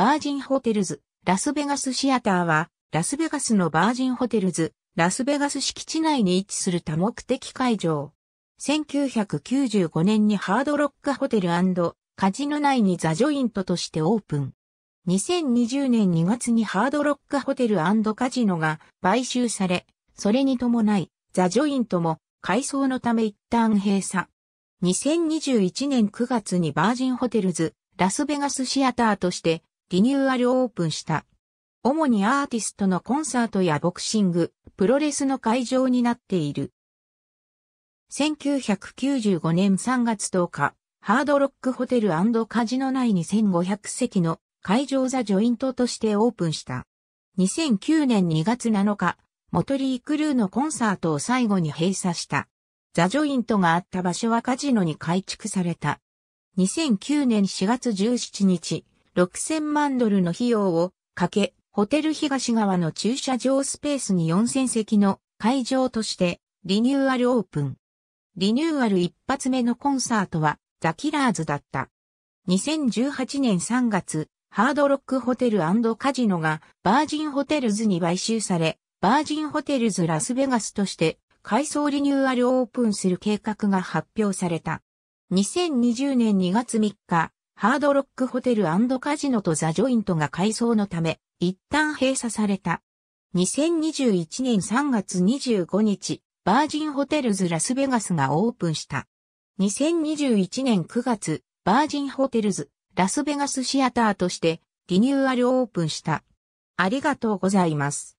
バージンホテルズ、ラスベガスシアターは、ラスベガスのバージンホテルズ、ラスベガス敷地内に位置する多目的会場。1995年にハードロックホテルカジノ内にザ・ジョイントとしてオープン。2020年2月にハードロックホテルカジノが買収され、それに伴い、ザ・ジョイントも改装のため一旦閉鎖。2021年9月にバージンホテルズ、ラスベガスシアターとしてリニューアルオープンした。主にアーティストのコンサートやボクシング、プロレスの会場になっている。1995年3月10日、ハードロックホテルカジノ内に1500席の会場ザ・ジョイントとしてオープンした。2009年2月7日、モトリー・クルーのコンサートを最後に閉鎖した。ザ・ジョイントがあった場所はカジノに改築された。2009年4月17日、6000万ドルの費用をかけ、ホテル東側の駐車場スペースに4000席の会場としてリニューアルオープン。リニューアル一発目のコンサートはザ・キラーズだった。2018年3月、ハードロックホテルカジノがバージンホテルズに買収され、バージンホテルズラスベガスとして改装リニューアルオープンする計画が発表された。2020年2月3日、ハードロックホテルカジノとザ・ジョイントが改装のため、一旦閉鎖された。2021年3月25日、バージンホテルズラスベガスがオープンした。2021年9月、バージンホテルズ、ラスベガスシアターとしてリニューアルオープンした。ありがとうございます。